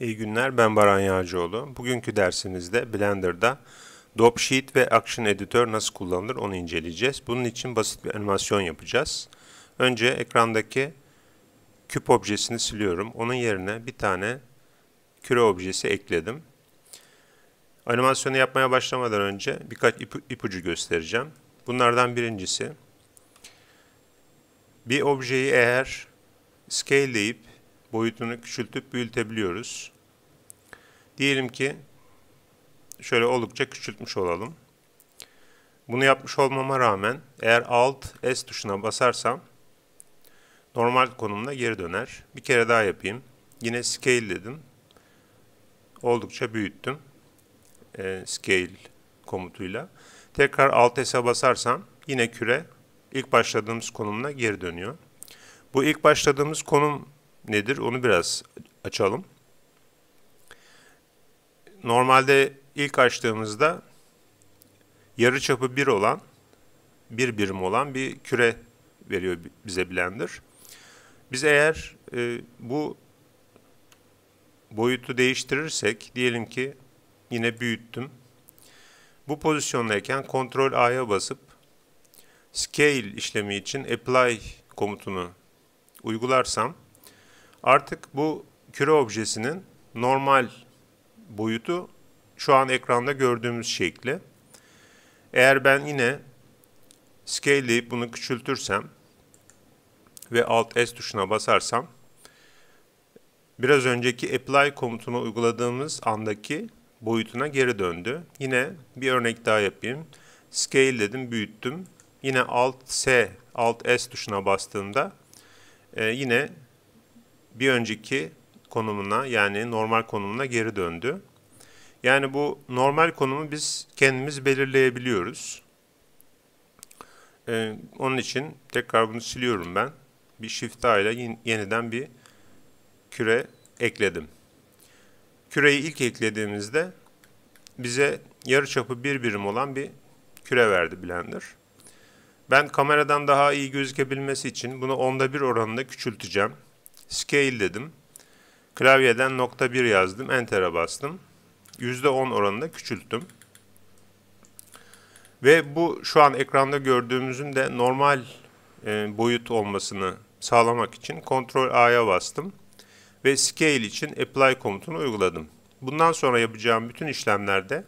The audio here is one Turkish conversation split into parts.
İyi günler ben Baran Yağcıoğlu. Bugünkü dersimizde Blender'da Sheet ve Action Editor nasıl kullanılır onu inceleyeceğiz. Bunun için basit bir animasyon yapacağız. Önce ekrandaki küp objesini siliyorum. Onun yerine bir tane küre objesi ekledim. Animasyonu yapmaya başlamadan önce birkaç ipucu göstereceğim. Bunlardan birincisi bir objeyi eğer scaleleyip boyutunu küçültüp büyütebiliyoruz. Diyelim ki şöyle oldukça küçültmüş olalım. Bunu yapmış olmama rağmen eğer Alt S tuşuna basarsam normal konumuna geri döner. Bir kere daha yapayım. Yine Scale dedim. Oldukça büyüttüm. E, scale komutuyla. Tekrar Alt S'e basarsam yine küre ilk başladığımız konumuna geri dönüyor. Bu ilk başladığımız konum nedir onu biraz açalım. Normalde ilk açtığımızda yarı çapı 1 olan, 1 birim olan bir küre veriyor bize Blender. Biz eğer e, bu boyutu değiştirirsek, diyelim ki yine büyüttüm. Bu pozisyondayken Ctrl A'ya basıp Scale işlemi için Apply komutunu uygularsam Artık bu küre objesinin normal boyutu şu an ekranda gördüğümüz şekli. Eğer ben yine scaleleyip bunu küçültürsem ve Alt S tuşuna basarsam biraz önceki apply komutunu uyguladığımız andaki boyutuna geri döndü. Yine bir örnek daha yapayım. Scale dedim, büyüttüm. Yine Alt S, Alt S tuşuna bastığımda e, yine bir önceki konumuna yani normal konumuna geri döndü. Yani bu normal konumu biz kendimiz belirleyebiliyoruz. Ee, onun için tekrar bunu siliyorum ben. Bir shift A ile yeniden bir küre ekledim. Küreyi ilk eklediğimizde bize yarıçapı bir birim olan bir küre verdi Blender. Ben kameradan daha iyi gözükebilmesi için bunu onda bir oranında küçülteceğim. Scale dedim. Klavyeden nokta 1 yazdım. Enter'a bastım. %10 oranında küçülttüm. Ve bu şu an ekranda gördüğümüzün de normal e, boyut olmasını sağlamak için Ctrl A'ya bastım. Ve Scale için Apply komutunu uyguladım. Bundan sonra yapacağım bütün işlemlerde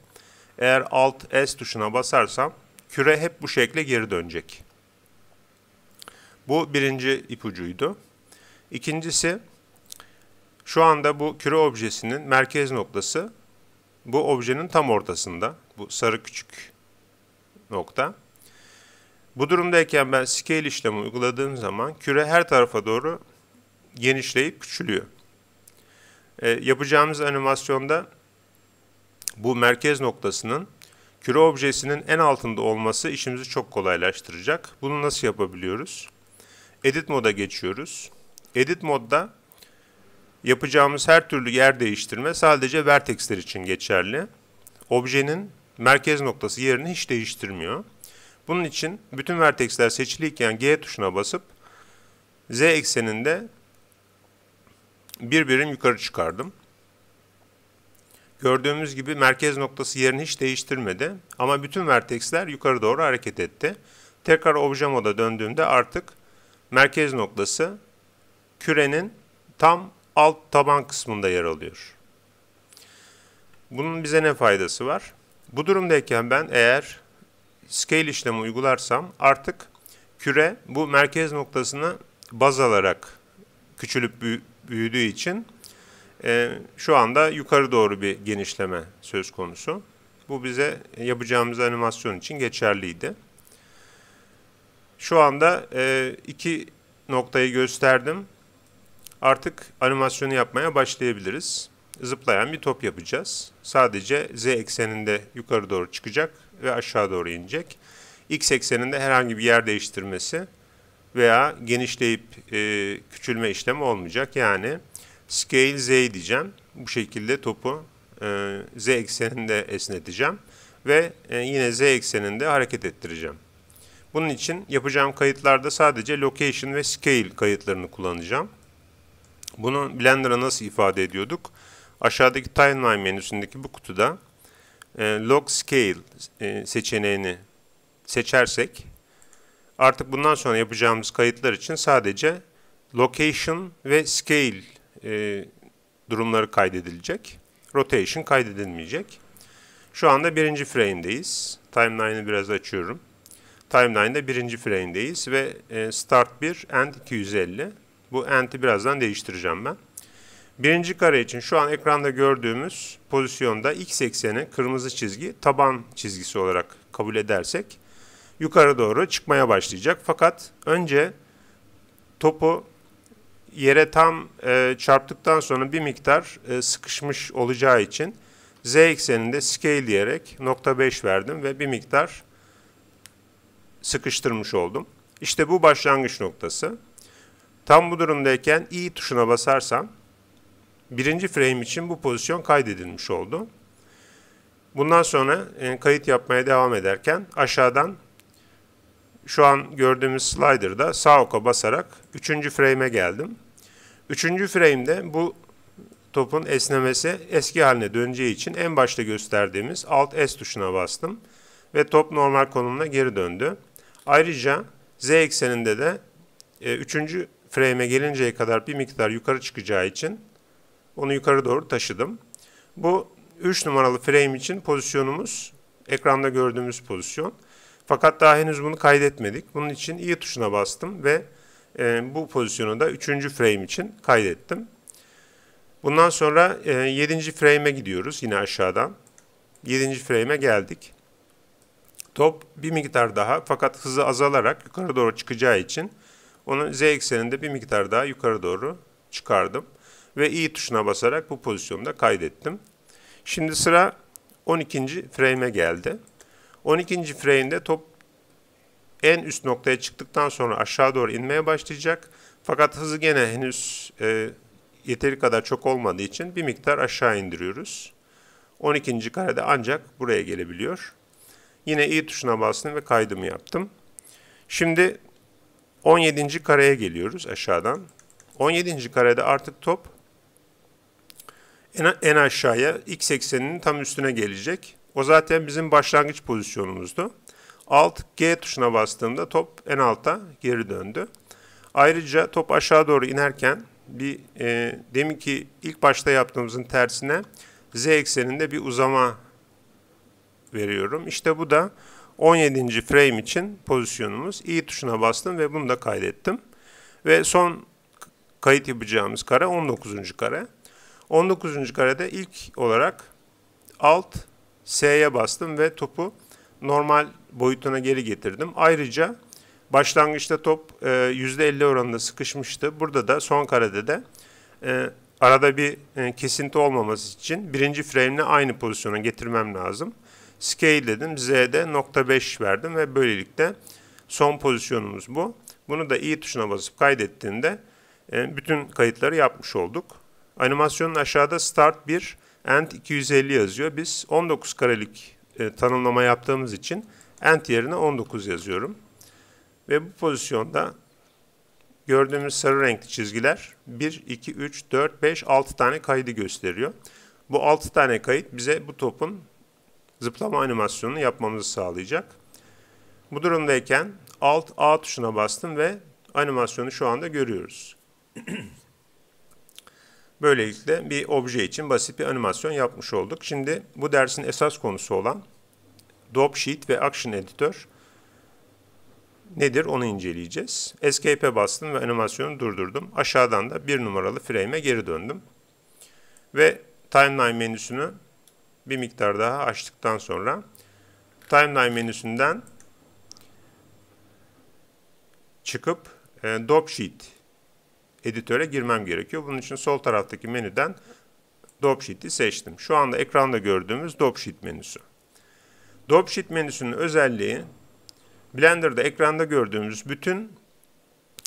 eğer Alt S tuşuna basarsam küre hep bu şekle geri dönecek. Bu birinci ipucuydu. İkincisi şu anda bu küre objesinin merkez noktası bu objenin tam ortasında. Bu sarı küçük nokta. Bu durumdayken ben scale işlemi uyguladığım zaman küre her tarafa doğru genişleyip küçülüyor. E, yapacağımız animasyonda bu merkez noktasının küre objesinin en altında olması işimizi çok kolaylaştıracak. Bunu nasıl yapabiliyoruz? Edit moda geçiyoruz. Edit modda yapacağımız her türlü yer değiştirme sadece vertexler için geçerli. Objenin merkez noktası yerini hiç değiştirmiyor. Bunun için bütün vertexler seçiliyken G tuşuna basıp Z ekseninde bir birim yukarı çıkardım. Gördüğümüz gibi merkez noktası yerini hiç değiştirmedi ama bütün vertexler yukarı doğru hareket etti. Tekrar obje moda döndüğümde artık merkez noktası kürenin tam alt taban kısmında yer alıyor. Bunun bize ne faydası var? Bu durumdayken ben eğer scale işlemi uygularsam artık küre bu merkez noktasını baz alarak küçülüp büyüdüğü için e, şu anda yukarı doğru bir genişleme söz konusu. Bu bize yapacağımız animasyon için geçerliydi. Şu anda e, iki noktayı gösterdim artık animasyonu yapmaya başlayabiliriz. Zıplayan bir top yapacağız. Sadece z ekseninde yukarı doğru çıkacak ve aşağı doğru inecek. X ekseninde herhangi bir yer değiştirmesi veya genişleyip e, küçülme işlemi olmayacak. Yani scale z diyeceğim. Bu şekilde topu e, z ekseninde esneteceğim ve e, yine z ekseninde hareket ettireceğim. Bunun için yapacağım kayıtlarda sadece location ve scale kayıtlarını kullanacağım. Bunu Blender'a nasıl ifade ediyorduk? Aşağıdaki timeline menüsündeki bu kutuda e, log scale e, seçeneğini seçersek artık bundan sonra yapacağımız kayıtlar için sadece location ve scale e, durumları kaydedilecek. Rotation kaydedilmeyecek. Şu anda birinci frame'deyiz. Timeline'ı biraz açıyorum. Timeline'de birinci frame'deyiz ve e, start 1 end 250. Bu enti birazdan değiştireceğim ben. Birinci kare için şu an ekranda gördüğümüz pozisyonda x ekseni kırmızı çizgi taban çizgisi olarak kabul edersek yukarı doğru çıkmaya başlayacak. Fakat önce topu yere tam e, çarptıktan sonra bir miktar e, sıkışmış olacağı için z ekseninde scale diyerek nokta 5 verdim ve bir miktar sıkıştırmış oldum. İşte bu başlangıç noktası. Tam bu durumdayken i e tuşuna basarsam birinci frame için bu pozisyon kaydedilmiş oldu. Bundan sonra e, kayıt yapmaya devam ederken aşağıdan şu an gördüğümüz slider'da sağ oka basarak 3. frame'e geldim. 3. frame'de bu topun esnemesi eski haline döneceği için en başta gösterdiğimiz Alt S tuşuna bastım ve top normal konumuna geri döndü. Ayrıca Z ekseninde de 3. E, frame'e gelinceye kadar bir miktar yukarı çıkacağı için onu yukarı doğru taşıdım. Bu 3 numaralı frame için pozisyonumuz ekranda gördüğümüz pozisyon. Fakat daha henüz bunu kaydetmedik. Bunun için i tuşuna bastım ve e, bu pozisyonu da 3. frame için kaydettim. Bundan sonra e, frame'e gidiyoruz yine aşağıdan. 7. frame'e geldik. Top bir miktar daha fakat hızı azalarak yukarı doğru çıkacağı için onu z ekseninde bir miktar daha yukarı doğru çıkardım. Ve i tuşuna basarak bu da kaydettim. Şimdi sıra 12. frame'e geldi. 12. frame'de top en üst noktaya çıktıktan sonra aşağı doğru inmeye başlayacak. Fakat hızı gene henüz e, yeteri kadar çok olmadığı için bir miktar aşağı indiriyoruz. 12. karede ancak buraya gelebiliyor. Yine i tuşuna bastım ve kaydımı yaptım. Şimdi 17. kareye geliyoruz aşağıdan. 17. karede artık top en aşağıya x ekseninin tam üstüne gelecek. O zaten bizim başlangıç pozisyonumuzdu. Alt G tuşuna bastığımda top en alta geri döndü. Ayrıca top aşağı doğru inerken bir e, demin ki ilk başta yaptığımızın tersine z ekseninde bir uzama veriyorum. İşte bu da 17. frame için pozisyonumuz. i e tuşuna bastım ve bunu da kaydettim. Ve son kayıt yapacağımız kare 19. kare. 19. karede ilk olarak alt S'ye bastım ve topu normal boyutuna geri getirdim. Ayrıca başlangıçta top %50 e, oranında sıkışmıştı. Burada da son karede de e, arada bir kesinti olmaması için birinci frame ile aynı pozisyona getirmem lazım. Scale dedim, Z'de nokta .5 verdim ve böylelikle son pozisyonumuz bu. Bunu da i tuşuna basıp kaydettiğinde e, bütün kayıtları yapmış olduk. Animasyonun aşağıda start 1, end 250 yazıyor. Biz 19 karelik e, tanımlama yaptığımız için end yerine 19 yazıyorum. Ve bu pozisyonda gördüğümüz sarı renkli çizgiler 1, 2, 3, 4, 5, 6 tane kaydı gösteriyor. Bu 6 tane kayıt bize bu topun zıplama animasyonunu yapmamızı sağlayacak. Bu durumdayken Alt A tuşuna bastım ve animasyonu şu anda görüyoruz. Böylelikle bir obje için basit bir animasyon yapmış olduk. Şimdi bu dersin esas konusu olan Sheet ve Action Editor nedir onu inceleyeceğiz. Escape'e bastım ve animasyonu durdurdum. Aşağıdan da bir numaralı frame'e geri döndüm. Ve Timeline menüsünü bir miktar daha açtıktan sonra timeline menüsünden çıkıp e, dope sheet editöre girmem gerekiyor. Bunun için sol taraftaki menüden dop sheet'i seçtim. Şu anda ekranda gördüğümüz dop sheet menüsü. Dop sheet menüsünün özelliği Blender'da ekranda gördüğümüz bütün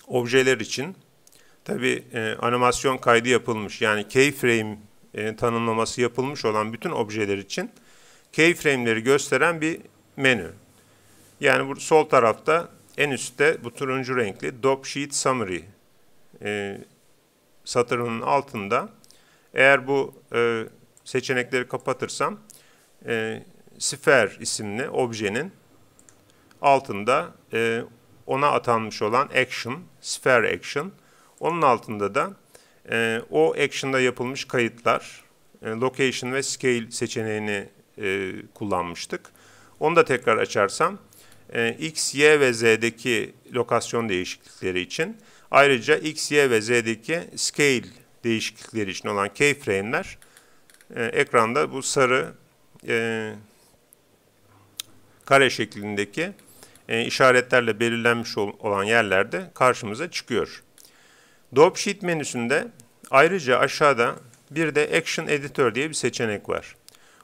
objeler için tabi e, animasyon kaydı yapılmış yani keyframe e, tanımlaması yapılmış olan bütün objeler için keyframe'leri gösteren bir menü. Yani bu sol tarafta en üstte bu turuncu renkli dop Sheet Summary e, satırının altında eğer bu e, seçenekleri kapatırsam e, Sphere isimli objenin altında e, ona atanmış olan Action, Sphere Action onun altında da e, o action'da yapılmış kayıtlar, e, location ve scale seçeneğini e, kullanmıştık. Onu da tekrar açarsam e, X, Y ve Z'deki lokasyon değişiklikleri için ayrıca X, Y ve Z'deki scale değişiklikleri için olan keyframe'ler e, ekranda bu sarı e, kare şeklindeki e, işaretlerle belirlenmiş ol, olan yerlerde karşımıza çıkıyor. Dope Sheet menüsünde ayrıca aşağıda bir de Action Editor diye bir seçenek var.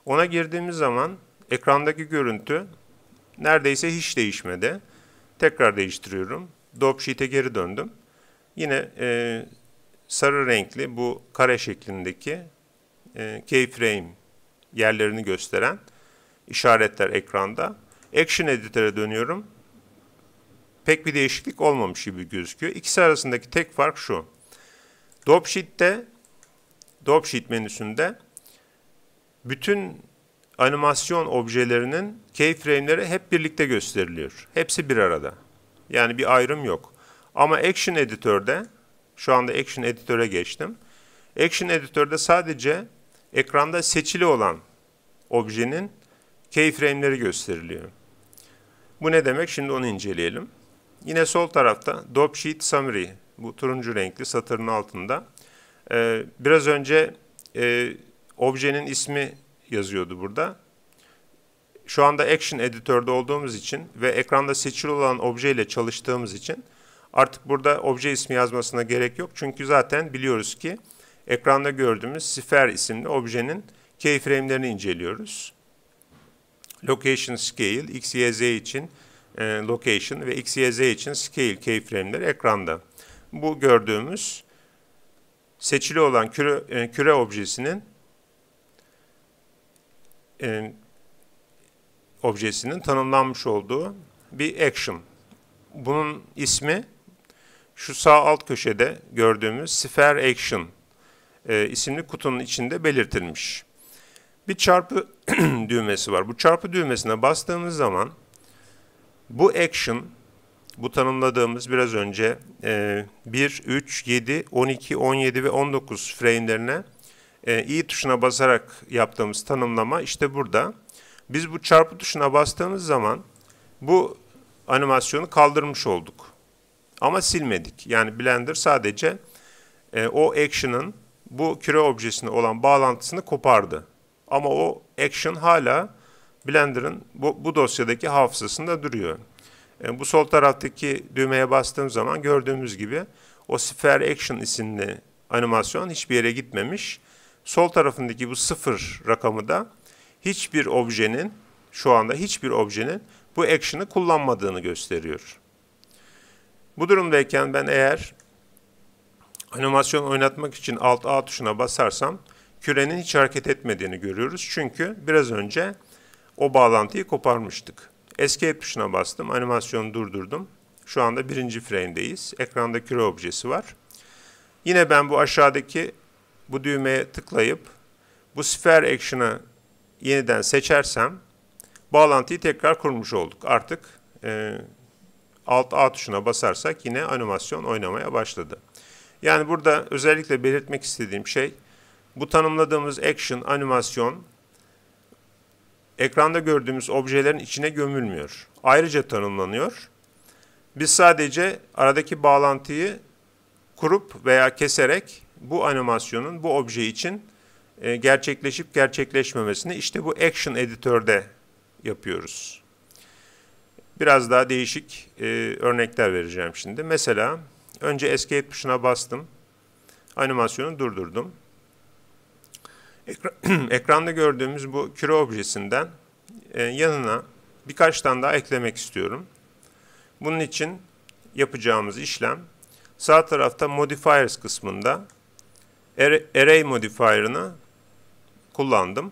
Ona girdiğimiz zaman ekrandaki görüntü neredeyse hiç değişmedi. Tekrar değiştiriyorum. Dope Sheet'e geri döndüm. Yine e, sarı renkli bu kare şeklindeki e, keyframe yerlerini gösteren işaretler ekranda. Action Editor'a dönüyorum pek bir değişiklik olmamış gibi gözüküyor. İkisi arasındaki tek fark şu. Dropsheet'te Dropsheet menüsünde bütün animasyon objelerinin keyframe'leri hep birlikte gösteriliyor. Hepsi bir arada. Yani bir ayrım yok. Ama Action Editör'de şu anda Action Editor'e geçtim. Action Editör'de sadece ekranda seçili olan objenin keyframe'leri gösteriliyor. Bu ne demek? Şimdi onu inceleyelim. Yine sol tarafta Dope Sheet Summary bu turuncu renkli satırın altında. Ee, biraz önce e, objenin ismi yazıyordu burada. Şu anda Action Editör'de olduğumuz için ve ekranda seçili olan obje ile çalıştığımız için artık burada obje ismi yazmasına gerek yok. Çünkü zaten biliyoruz ki ekranda gördüğümüz Sifer isimli objenin keyframe'lerini inceliyoruz. Location Scale, X, Y, Z için e, location ve XYZ için scale keyframeler ekranda. Bu gördüğümüz seçili olan küre, e, küre objesinin e, objesinin tanımlanmış olduğu bir action. Bunun ismi şu sağ alt köşede gördüğümüz Sphere Action isimli kutunun içinde belirtilmiş. Bir çarpı düğmesi var. Bu çarpı düğmesine bastığımız zaman bu action, bu tanımladığımız biraz önce e, 1, 3, 7, 12, 17 ve 19 frame'lerine e, i tuşuna basarak yaptığımız tanımlama işte burada. Biz bu çarpı tuşuna bastığımız zaman bu animasyonu kaldırmış olduk. Ama silmedik. Yani Blender sadece e, o action'ın bu küre objesine olan bağlantısını kopardı. Ama o action hala Blender'ın bu, bu dosyadaki hafızasında duruyor. E, bu sol taraftaki düğmeye bastığım zaman gördüğümüz gibi o Sphere Action isimli animasyon hiçbir yere gitmemiş. Sol tarafındaki bu sıfır rakamı da hiçbir objenin, şu anda hiçbir objenin bu action'ı kullanmadığını gösteriyor. Bu durumdayken ben eğer animasyon oynatmak için alt A tuşuna basarsam kürenin hiç hareket etmediğini görüyoruz. Çünkü biraz önce o bağlantıyı koparmıştık. Escape tuşuna bastım, animasyonu durdurdum. Şu anda birinci frame'deyiz. Ekranda küre objesi var. Yine ben bu aşağıdaki bu düğmeye tıklayıp bu sphere action'ı yeniden seçersem bağlantıyı tekrar kurmuş olduk. Artık e, alt A tuşuna basarsak yine animasyon oynamaya başladı. Yani burada özellikle belirtmek istediğim şey bu tanımladığımız action, animasyon ekranda gördüğümüz objelerin içine gömülmüyor. Ayrıca tanımlanıyor. Biz sadece aradaki bağlantıyı kurup veya keserek bu animasyonun bu obje için e, gerçekleşip gerçekleşmemesini işte bu Action Editör'de yapıyoruz. Biraz daha değişik e, örnekler vereceğim şimdi. Mesela önce Escape tuşuna bastım. Animasyonu durdurdum. ekranda gördüğümüz bu küre objesinden e, yanına birkaç tane daha eklemek istiyorum. Bunun için yapacağımız işlem sağ tarafta modifiers kısmında er-, array modifier'ını kullandım.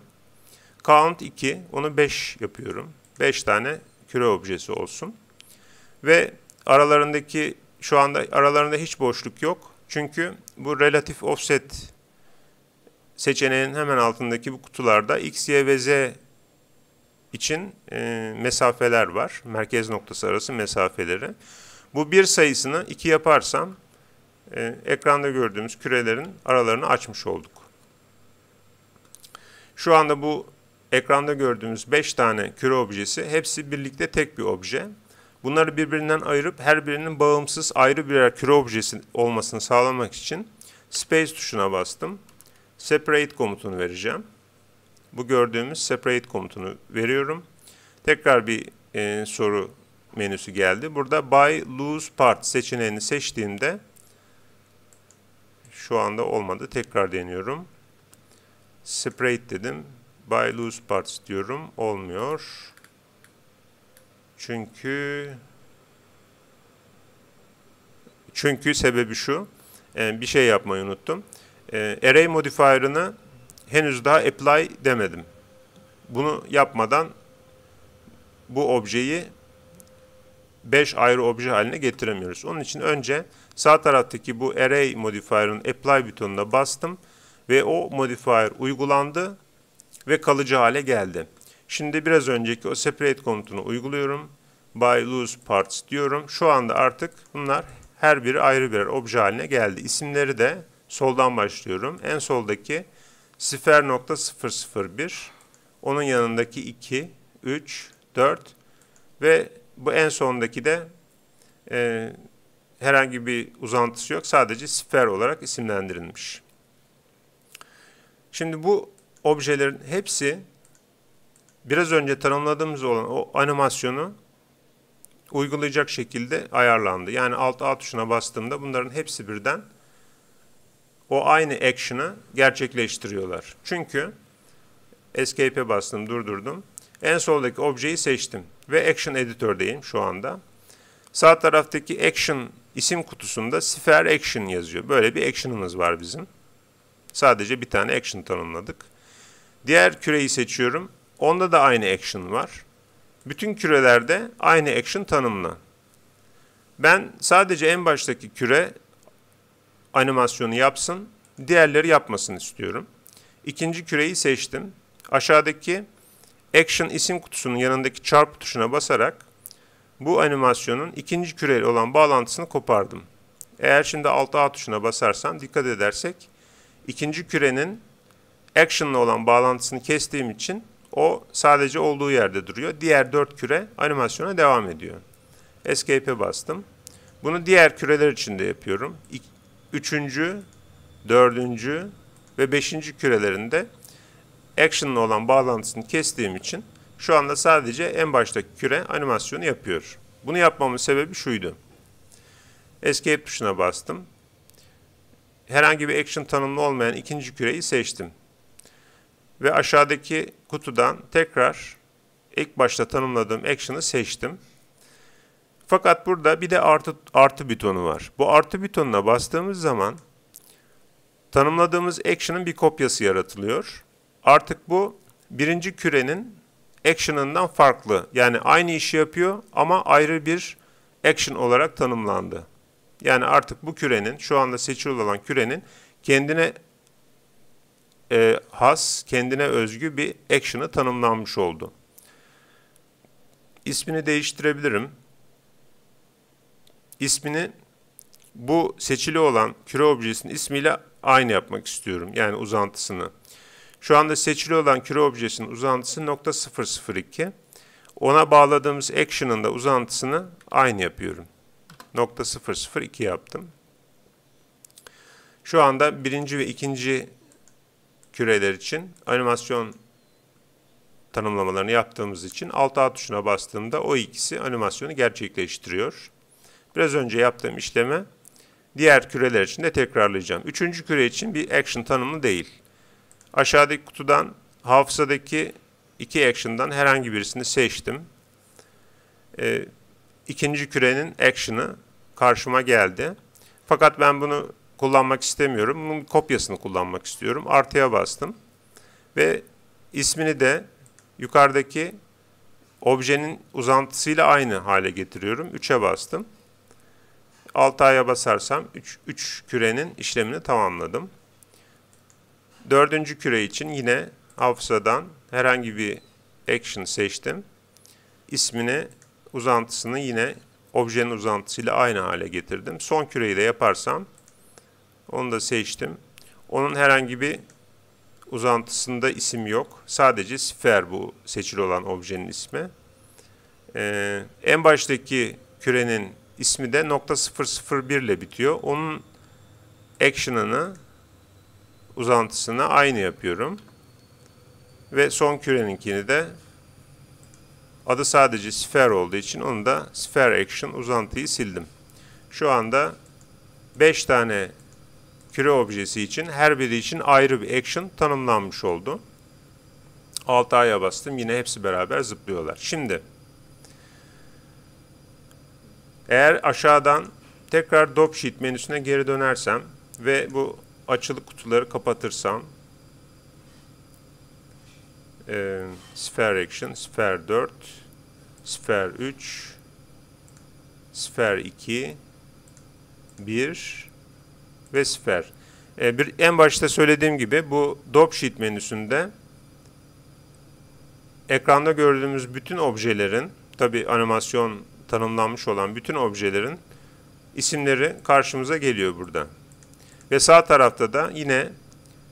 Count 2, onu 5 yapıyorum. 5 tane küre objesi olsun. Ve aralarındaki, şu anda aralarında hiç boşluk yok. Çünkü bu relative offset seçeneğin hemen altındaki bu kutularda X, Y ve Z için e, mesafeler var. Merkez noktası arası mesafeleri. Bu bir sayısını 2 yaparsam e, ekranda gördüğümüz kürelerin aralarını açmış olduk. Şu anda bu ekranda gördüğümüz 5 tane küre objesi hepsi birlikte tek bir obje. Bunları birbirinden ayırıp her birinin bağımsız ayrı birer küre objesi olmasını sağlamak için Space tuşuna bastım separate komutunu vereceğim. Bu gördüğümüz separate komutunu veriyorum. Tekrar bir e, soru menüsü geldi. Burada by lose part seçeneğini seçtiğimde şu anda olmadı. Tekrar deniyorum. Separate dedim. By lose parts diyorum. Olmuyor. Çünkü çünkü sebebi şu. E, bir şey yapmayı unuttum e, array modifier'ını henüz daha apply demedim. Bunu yapmadan bu objeyi 5 ayrı obje haline getiremiyoruz. Onun için önce sağ taraftaki bu array modifier'ın apply butonuna bastım ve o modifier uygulandı ve kalıcı hale geldi. Şimdi biraz önceki o separate komutunu uyguluyorum. By loose parts diyorum. Şu anda artık bunlar her biri ayrı birer obje haline geldi. İsimleri de Soldan başlıyorum. En soldaki 0.001, onun yanındaki 2, 3, 4 ve bu en sondaki de e, herhangi bir uzantısı yok. Sadece sifer olarak isimlendirilmiş. Şimdi bu objelerin hepsi biraz önce tanımladığımız olan o animasyonu uygulayacak şekilde ayarlandı. Yani alt A tuşuna bastığımda bunların hepsi birden o aynı action'ı gerçekleştiriyorlar. Çünkü escape'e bastım, durdurdum. En soldaki objeyi seçtim ve action editördeyim şu anda. Sağ taraftaki action isim kutusunda sifer action yazıyor. Böyle bir action'ımız var bizim. Sadece bir tane action tanımladık. Diğer küreyi seçiyorum. Onda da aynı action var. Bütün kürelerde aynı action tanımlı. Ben sadece en baştaki küre animasyonu yapsın, diğerleri yapmasın istiyorum. İkinci küreyi seçtim. Aşağıdaki Action isim kutusunun yanındaki çarpı tuşuna basarak bu animasyonun ikinci küreyle olan bağlantısını kopardım. Eğer şimdi alt A tuşuna basarsam dikkat edersek ikinci kürenin Action'la olan bağlantısını kestiğim için o sadece olduğu yerde duruyor. Diğer dört küre animasyona devam ediyor. Escape'e bastım. Bunu diğer küreler için de yapıyorum üçüncü, dördüncü ve beşinci kürelerinde action'la olan bağlantısını kestiğim için şu anda sadece en baştaki küre animasyonu yapıyor. Bunu yapmamın sebebi şuydu. Escape tuşuna bastım. Herhangi bir action tanımlı olmayan ikinci küreyi seçtim. Ve aşağıdaki kutudan tekrar ilk başta tanımladığım action'ı seçtim. Fakat burada bir de artı, artı butonu var. Bu artı butonuna bastığımız zaman tanımladığımız action'ın bir kopyası yaratılıyor. Artık bu birinci kürenin action'ından farklı. Yani aynı işi yapıyor ama ayrı bir action olarak tanımlandı. Yani artık bu kürenin, şu anda seçili olan kürenin kendine e, has, kendine özgü bir action'ı tanımlanmış oldu. İsmini değiştirebilirim ismini bu seçili olan küre objesinin ismiyle aynı yapmak istiyorum. Yani uzantısını. Şu anda seçili olan küre objesinin uzantısı nokta 002. Ona bağladığımız action'ın da uzantısını aynı yapıyorum. Nokta 002 yaptım. Şu anda birinci ve ikinci küreler için animasyon tanımlamalarını yaptığımız için alt A tuşuna bastığımda o ikisi animasyonu gerçekleştiriyor biraz önce yaptığım işleme diğer küreler için de tekrarlayacağım. Üçüncü küre için bir action tanımlı değil. Aşağıdaki kutudan hafızadaki iki action'dan herhangi birisini seçtim. Ee, ikinci kürenin action'ı karşıma geldi. Fakat ben bunu kullanmak istemiyorum. Bunun kopyasını kullanmak istiyorum. Artıya bastım. Ve ismini de yukarıdaki objenin uzantısıyla aynı hale getiriyorum. 3'e bastım. 6 aya basarsam 3, 3 kürenin işlemini tamamladım. Dördüncü küre için yine hafızadan herhangi bir action seçtim. İsmini, uzantısını yine objenin uzantısıyla aynı hale getirdim. Son küreyi de yaparsam onu da seçtim. Onun herhangi bir uzantısında isim yok. Sadece sifer bu seçili olan objenin ismi. Ee, en baştaki kürenin ismi de .001 ile bitiyor. Onun action'ını uzantısını aynı yapıyorum. Ve son küreninkini de adı sadece sphere olduğu için onu da sphere action uzantıyı sildim. Şu anda 5 tane küre objesi için her biri için ayrı bir action tanımlanmış oldu. Alt A'ya bastım. Yine hepsi beraber zıplıyorlar. Şimdi eğer aşağıdan tekrar Drop Sheet menüsüne geri dönersem ve bu açılı kutuları kapatırsam e, Sphere Action, Sphere 4, Sphere 3, Sphere 2, 1 ve Sphere. E, bir, en başta söylediğim gibi bu Drop Sheet menüsünde ekranda gördüğümüz bütün objelerin tabi animasyon tanımlanmış olan bütün objelerin isimleri karşımıza geliyor burada. Ve sağ tarafta da yine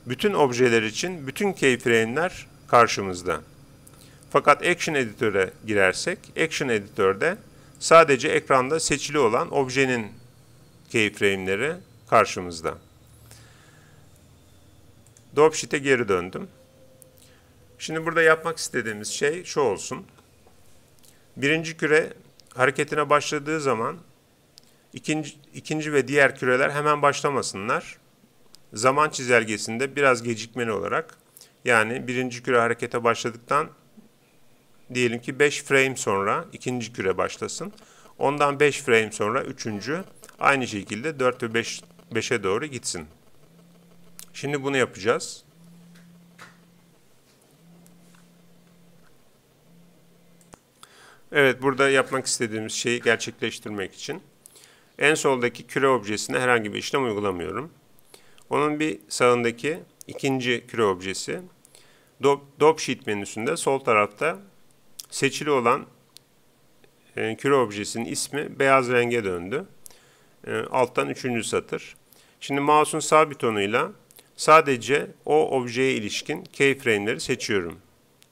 bütün objeler için bütün keyframe'ler karşımızda. Fakat Action Editör'e girersek, Action Editör'de sadece ekranda seçili olan objenin keyframe'leri karşımızda. Dropsheet'e geri döndüm. Şimdi burada yapmak istediğimiz şey şu olsun. Birinci küre hareketine başladığı zaman ikinci, ikinci ve diğer küreler hemen başlamasınlar. Zaman çizelgesinde biraz gecikmeli olarak yani birinci küre harekete başladıktan diyelim ki 5 frame sonra ikinci küre başlasın. Ondan 5 frame sonra üçüncü aynı şekilde 4 ve 5 5'e doğru gitsin. Şimdi bunu yapacağız. Evet burada yapmak istediğimiz şeyi gerçekleştirmek için en soldaki küre objesine herhangi bir işlem uygulamıyorum. Onun bir sağındaki ikinci küre objesi Dop Sheet menüsünde sol tarafta seçili olan e, küre objesinin ismi beyaz renge döndü. E, alttan üçüncü satır. Şimdi mouse'un sağ butonuyla sadece o objeye ilişkin keyframe'leri seçiyorum.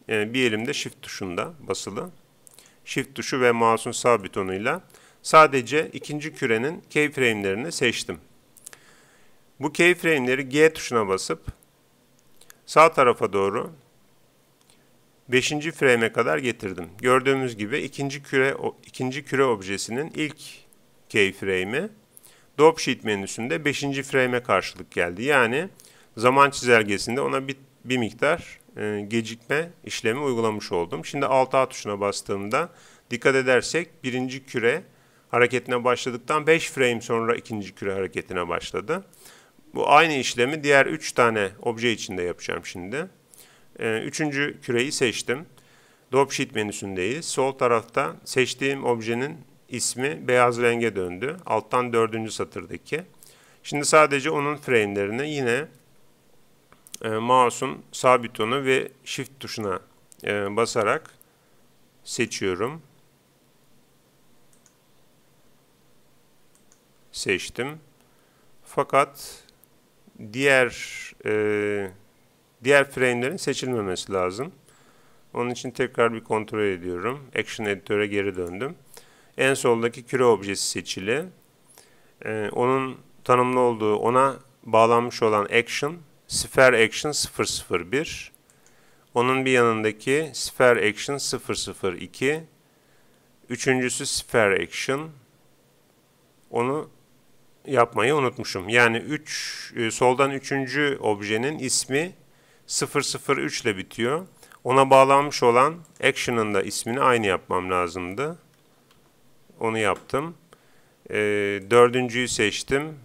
E, bir elimde shift tuşunda basılı. Shift tuşu ve mouse'un sağ butonuyla sadece ikinci kürenin keyframe'lerini seçtim. Bu keyframe'leri G tuşuna basıp sağ tarafa doğru 5. frame'e kadar getirdim. Gördüğümüz gibi ikinci küre ikinci küre objesinin ilk keyframe'i sheet menüsünde 5. frame'e karşılık geldi. Yani zaman çizelgesinde ona bir, bir miktar e, gecikme işlemi uygulamış oldum. Şimdi alt A tuşuna bastığımda dikkat edersek birinci küre hareketine başladıktan 5 frame sonra ikinci küre hareketine başladı. Bu aynı işlemi diğer 3 tane obje içinde yapacağım şimdi. E, üçüncü küreyi seçtim. sheet menüsündeyiz. Sol tarafta seçtiğim objenin ismi beyaz renge döndü. Alttan dördüncü satırdaki. Şimdi sadece onun frame'lerini yine e, mouse'un sağ butonu ve shift tuşuna e, basarak seçiyorum. Seçtim. Fakat diğer e, diğer frame'lerin seçilmemesi lazım. Onun için tekrar bir kontrol ediyorum. Action Editor'a geri döndüm. En soldaki küre objesi seçili. Ee, onun tanımlı olduğu ona bağlanmış olan action Sfer Action 001 onun bir yanındaki Sfer Action 002 üçüncüsü Sfer Action onu yapmayı unutmuşum. Yani 3 e, soldan 3. objenin ismi 003 ile bitiyor. Ona bağlanmış olan action'ın da ismini aynı yapmam lazımdı. Onu yaptım. E, dördüncüyü seçtim.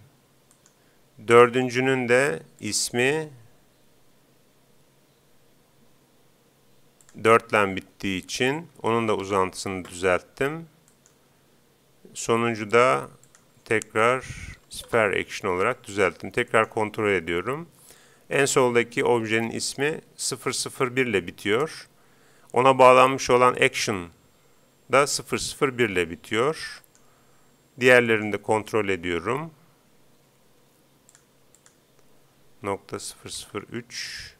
Dördüncünün de ismi dörtlen bittiği için onun da uzantısını düzelttim. Sonuncu da tekrar spare action olarak düzelttim. Tekrar kontrol ediyorum. En soldaki objenin ismi 001 ile bitiyor. Ona bağlanmış olan action da 001 ile bitiyor. Diğerlerini de kontrol ediyorum nokta 003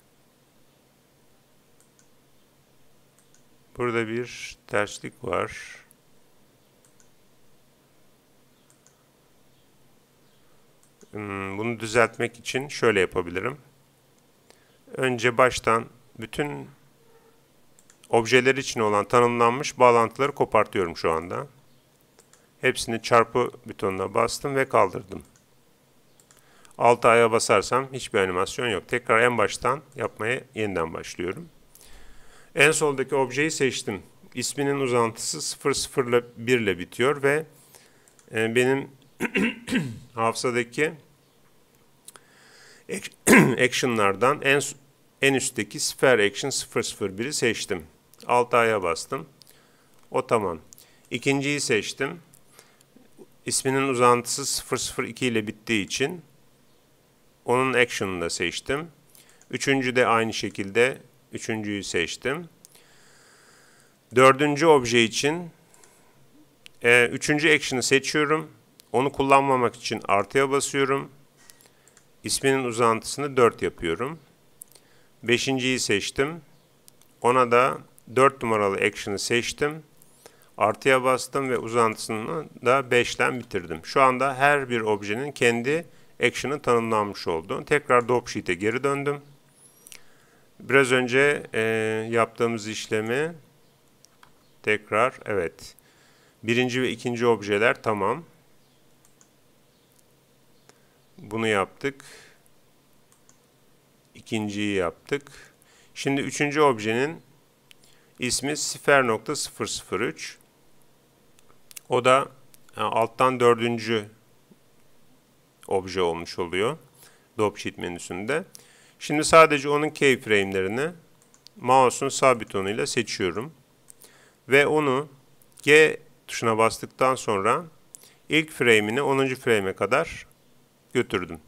Burada bir terslik var. Hmm, bunu düzeltmek için şöyle yapabilirim. Önce baştan bütün objeler için olan tanımlanmış bağlantıları kopartıyorum şu anda. Hepsini çarpı butonuna bastım ve kaldırdım. Alt aya basarsam hiçbir animasyon yok. Tekrar en baştan yapmaya yeniden başlıyorum. En soldaki objeyi seçtim. İsminin uzantısı 00 ile 1 ile bitiyor ve e, benim hafızadaki action'lardan en en üstteki Sphere Action 001'i seçtim. Alt aya bastım. O tamam. İkinciyi seçtim. İsminin uzantısı 002 ile bittiği için onun action'ını da seçtim. Üçüncü de aynı şekilde üçüncüyü seçtim. Dördüncü obje için e, üçüncü action'ı seçiyorum. Onu kullanmamak için artıya basıyorum. İsminin uzantısını 4 yapıyorum. Beşinciyi seçtim. Ona da 4 numaralı action'ı seçtim. Artıya bastım ve uzantısını da 5 bitirdim. Şu anda her bir objenin kendi action'ın tanımlanmış oldu. Tekrar dopsheet'e geri döndüm. Biraz önce e, yaptığımız işlemi tekrar evet. Birinci ve ikinci objeler tamam. Bunu yaptık. İkinciyi yaptık. Şimdi üçüncü objenin ismi 0.003. O da yani e, alttan dördüncü obje olmuş oluyor. Dropsheet menüsünde. Şimdi sadece onun keyframe'lerini mouse'un sağ butonuyla seçiyorum. Ve onu G tuşuna bastıktan sonra ilk frame'ini 10. frame'e kadar götürdüm.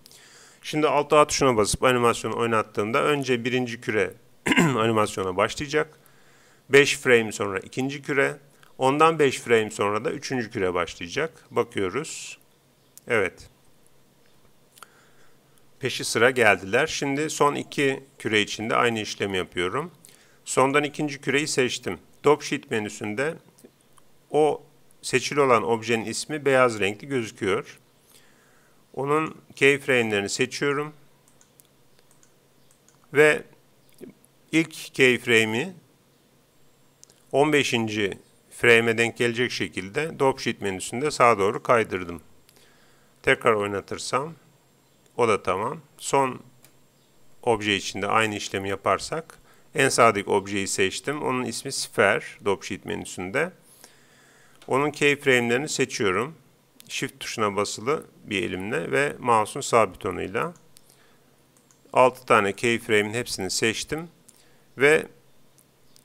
Şimdi alt A tuşuna basıp animasyonu oynattığımda önce birinci küre animasyona başlayacak. 5 frame sonra ikinci küre, ondan 5 frame sonra da üçüncü küre başlayacak. Bakıyoruz. Evet peşi sıra geldiler. Şimdi son iki küre içinde aynı işlemi yapıyorum. Sondan ikinci küreyi seçtim. Dop sheet menüsünde o seçili olan objenin ismi beyaz renkli gözüküyor. Onun keyframe'lerini seçiyorum. Ve ilk keyframe'i 15. frame'e denk gelecek şekilde dop sheet menüsünde sağa doğru kaydırdım. Tekrar oynatırsam o da tamam. Son obje içinde aynı işlemi yaparsak en sadık objeyi seçtim. Onun ismi Sphere Dropsheet menüsünde. Onun keyframe'lerini seçiyorum. Shift tuşuna basılı bir elimle ve mouse'un sağ butonuyla. 6 tane keyframe'in hepsini seçtim. Ve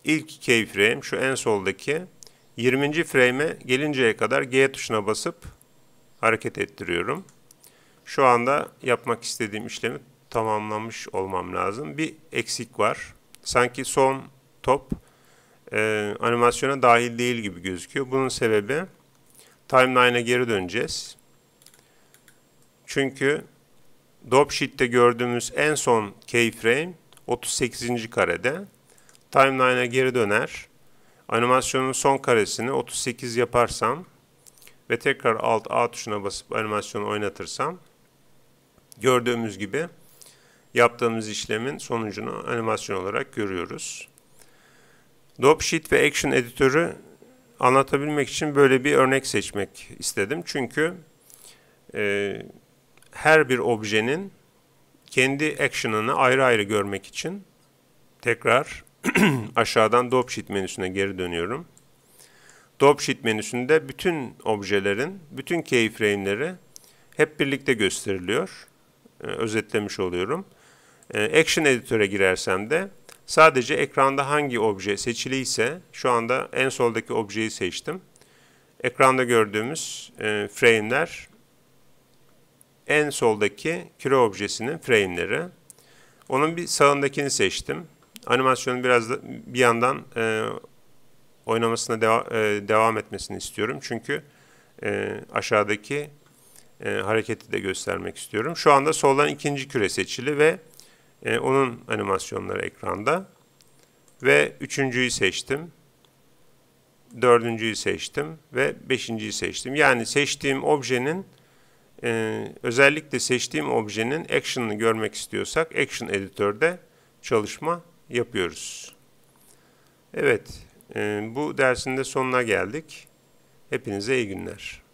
ilk keyframe şu en soldaki 20. frame'e gelinceye kadar G tuşuna basıp hareket ettiriyorum. Şu anda yapmak istediğim işlemi tamamlamış olmam lazım. Bir eksik var. Sanki son top e, animasyona dahil değil gibi gözüküyor. Bunun sebebi timeline'a geri döneceğiz. Çünkü dropsheet'te gördüğümüz en son keyframe 38. karede. Timeline'a geri döner. Animasyonun son karesini 38 yaparsam ve tekrar alt A tuşuna basıp animasyonu oynatırsam gördüğümüz gibi yaptığımız işlemin sonucunu animasyon olarak görüyoruz. Dropsheet ve Action Editör'ü anlatabilmek için böyle bir örnek seçmek istedim. Çünkü e, her bir objenin kendi action'ını ayrı ayrı görmek için tekrar aşağıdan Dropsheet menüsüne geri dönüyorum. Dropsheet menüsünde bütün objelerin, bütün keyframe'leri hep birlikte gösteriliyor. E, özetlemiş oluyorum. E, action Editör'e girersem de sadece ekranda hangi obje seçiliyse şu anda en soldaki objeyi seçtim. Ekranda gördüğümüz e, frame'ler en soldaki küre objesinin frame'leri. Onun bir sağındakini seçtim. Animasyonun biraz da, bir yandan e, oynamasına deva, e, devam etmesini istiyorum. Çünkü e, aşağıdaki e, hareketi de göstermek istiyorum. Şu anda soldan ikinci küre seçili ve e, onun animasyonları ekranda. Ve üçüncüyü seçtim. Dördüncüyü seçtim ve beşinciyi seçtim. Yani seçtiğim objenin e, özellikle seçtiğim objenin action'ını görmek istiyorsak action editörde çalışma yapıyoruz. Evet, e, bu dersin de sonuna geldik. Hepinize iyi günler.